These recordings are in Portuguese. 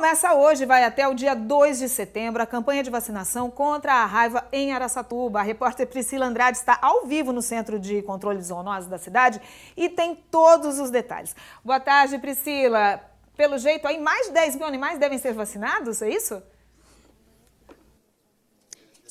começa hoje vai até o dia 2 de setembro a campanha de vacinação contra a raiva em Araçatuba. A repórter Priscila Andrade está ao vivo no Centro de Controle de Zoonoses da cidade e tem todos os detalhes. Boa tarde, Priscila. Pelo jeito, aí mais de 10 mil animais devem ser vacinados, é isso?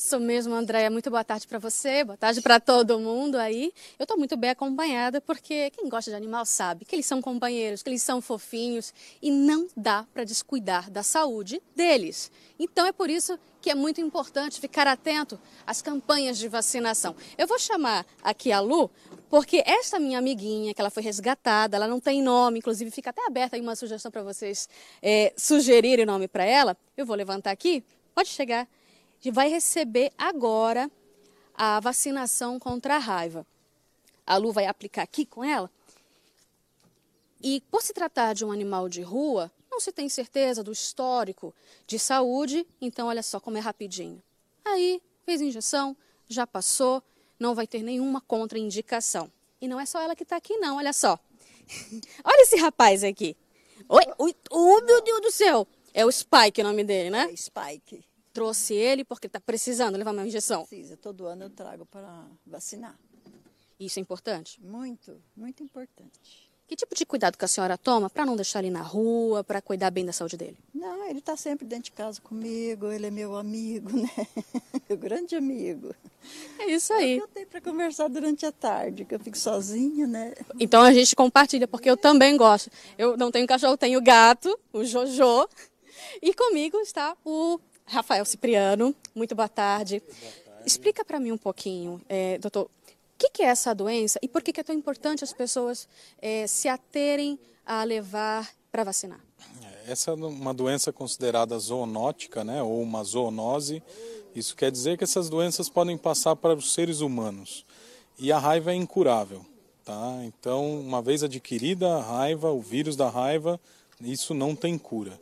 Sou mesmo, Andréia. Muito boa tarde para você, boa tarde para todo mundo aí. Eu estou muito bem acompanhada porque quem gosta de animal sabe que eles são companheiros, que eles são fofinhos e não dá para descuidar da saúde deles. Então é por isso que é muito importante ficar atento às campanhas de vacinação. Eu vou chamar aqui a Lu, porque esta minha amiguinha, que ela foi resgatada, ela não tem nome, inclusive fica até aberta aí uma sugestão para vocês é, sugerirem nome para ela. Eu vou levantar aqui, pode chegar vai receber agora a vacinação contra a raiva. A Lu vai aplicar aqui com ela. E por se tratar de um animal de rua, não se tem certeza do histórico de saúde, então olha só como é rapidinho. Aí, fez injeção, já passou, não vai ter nenhuma contraindicação. E não é só ela que está aqui, não, olha só. olha esse rapaz aqui. Oi, oi, oh, meu Deus do céu! É o Spike o nome dele, né? É Spike. Trouxe ele porque está precisando levar uma injeção. Precisa, todo ano eu trago para vacinar. Isso é importante? Muito, muito importante. Que tipo de cuidado que a senhora toma para não deixar ele na rua, para cuidar bem da saúde dele? Não, ele está sempre dentro de casa comigo, ele é meu amigo, né? meu grande amigo. É isso aí. É o que eu tenho para conversar durante a tarde, que eu fico sozinha, né? Então a gente compartilha, porque eu também gosto. Eu não tenho cachorro, tenho gato, o Jojo. E comigo está o Rafael Cipriano, muito boa tarde. Boa tarde. Explica para mim um pouquinho, é, doutor, o que, que, é essa doença e por que, que é tão importante as pessoas é, se aterem a levar para vacinar? Essa é uma doença considerada zoonótica, né, ou uma zoonose. Isso quer dizer que essas doenças podem passar para os seres humanos. E a raiva é incurável. Tá? Então, uma vez adquirida a raiva, o vírus da raiva, isso não tem cura.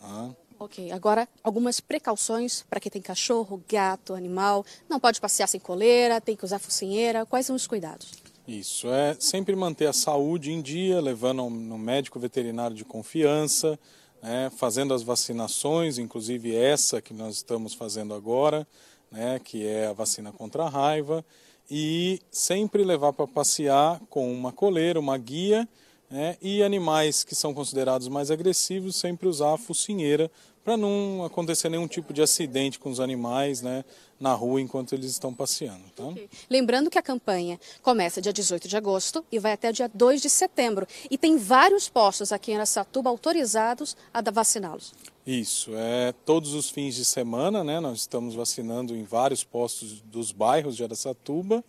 Tá? Ok, agora algumas precauções para quem tem cachorro, gato, animal. Não pode passear sem coleira, tem que usar focinheira. Quais são os cuidados? Isso, é sempre manter a saúde em dia, levando no médico veterinário de confiança, né, fazendo as vacinações, inclusive essa que nós estamos fazendo agora, né, que é a vacina contra a raiva, e sempre levar para passear com uma coleira, uma guia, né? e animais que são considerados mais agressivos sempre usar a focinheira para não acontecer nenhum tipo de acidente com os animais né, na rua enquanto eles estão passeando. Tá? Okay. Lembrando que a campanha começa dia 18 de agosto e vai até dia 2 de setembro. E tem vários postos aqui em Aracatuba autorizados a vaciná-los. Isso, é todos os fins de semana, né? Nós estamos vacinando em vários postos dos bairros de Aracatuba.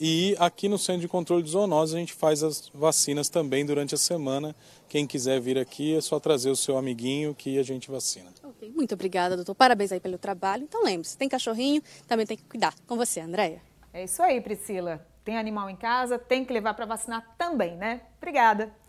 E aqui no Centro de Controle de Zoonoses a gente faz as vacinas também durante a semana. Quem quiser vir aqui é só trazer o seu amiguinho que a gente vacina. Okay. Muito obrigada, doutor. Parabéns aí pelo trabalho. Então lembre-se, tem cachorrinho, também tem que cuidar. Com você, Andréia. É isso aí, Priscila. Tem animal em casa, tem que levar para vacinar também, né? Obrigada.